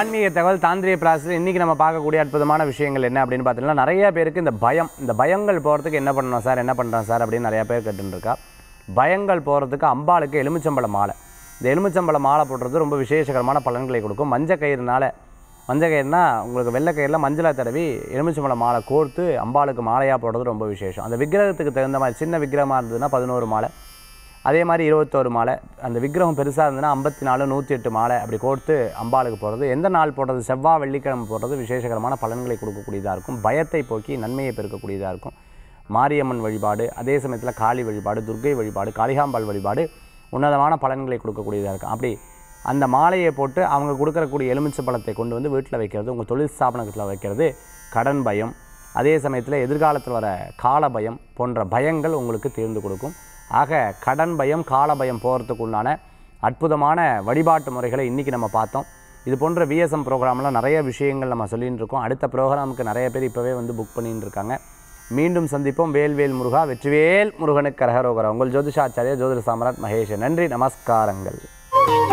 ஆன்மீக தகவல் தாந்திரிய பிராசஸ் இன்றைக்கி நம்ம பார்க்கக்கூடிய அற்புதமான விஷயங்கள் என்ன அப்படின்னு பார்த்தீங்கன்னா நிறைய பேருக்கு இந்த பயம் இந்த பயங்கள் போகிறதுக்கு என்ன பண்ணணும் சார் என்ன பண்ணுறேன் சார் அப்படின்னு நிறையா பேர் கேட்டுருக்கா பயங்கள் போகிறதுக்கு அம்பாளுக்கு எலுமிச்சம்பழம் மாலை இந்த எலுமிச்சம்பழம் மாலை போடுறது ரொம்ப விசேஷகரமான பலன்களை கொடுக்கும் மஞ்சள் கயிறுனால மஞ்சள் கயிறுனா உங்களுக்கு வெள்ளை கயிறில் மஞ்சளை தடவி எலுமிச்சம்பழம் மாலை கோர்த்து அம்பாளுக்கு மாலையாக போடுறது ரொம்ப விசேஷம் அந்த விக்கிரகத்துக்கு தகுந்த மாதிரி சின்ன விக்கிரமாக இருந்ததுன்னா பதினோரு மாலை அதே மாதிரி இருபத்தோரு மாலை அந்த விக்கிரகம் பெருசாக இருந்ததுன்னா ஐம்பத்தி நாலு நூற்றி எட்டு மாலை அப்படி கோர்த்து அம்பாளுக்கு போடுறது எந்த நாள் போடுறது செவ்வாய் வெள்ளிக்கிழமை போடுறது விசேஷகரமான பலன்களை கொடுக்கக்கூடியதாக இருக்கும் பயத்தை போக்கி நன்மையை பெருக்கக்கூடியதாக இருக்கும் மாரியம்மன் வழிபாடு அதே சமயத்தில் காளி வழிபாடு துர்கை வழிபாடு காளிகாம்பாள் வழிபாடு உன்னதமான பலன்களை கொடுக்கக்கூடியதாக இருக்கும் அப்படி அந்த மாலையை போட்டு அவங்க கொடுக்கறக்கூடிய எலுமிச்சை பழத்தை கொண்டு வந்து வீட்டில் வைக்கிறது உங்கள் தொழில் ஸ்தாபனத்தில் வைக்கிறது கடன் பயம் அதே சமயத்தில் எதிர்காலத்தில் வர கால பயம் போன்ற பயங்கள் உங்களுக்கு தீர்ந்து கொடுக்கும் ஆக கடன் பயம் கால பயம் போகிறதுக்கு உண்டான அற்புதமான வழிபாட்டு முறைகளை இன்றைக்கி நம்ம பார்த்தோம் இது போன்ற விஎஸ்எம் ப்ரோக்ராம்லாம் நிறைய விஷயங்கள் நம்ம சொல்லிகிட்டு இருக்கோம் அடுத்த ப்ரோக்ராமுக்கு நிறைய பேர் இப்போவே வந்து புக் பண்ணிகிட்டு இருக்காங்க மீண்டும் சந்திப்போம் வேல்வேல் முருகா வெற்றிவேல் முருகனுக்கு கரகரோகரா உங்கள் ஜோதிஷாச்சாரியா ஜோதிட சாமராஜ் மகேஷ் நன்றி நமஸ்காரங்கள்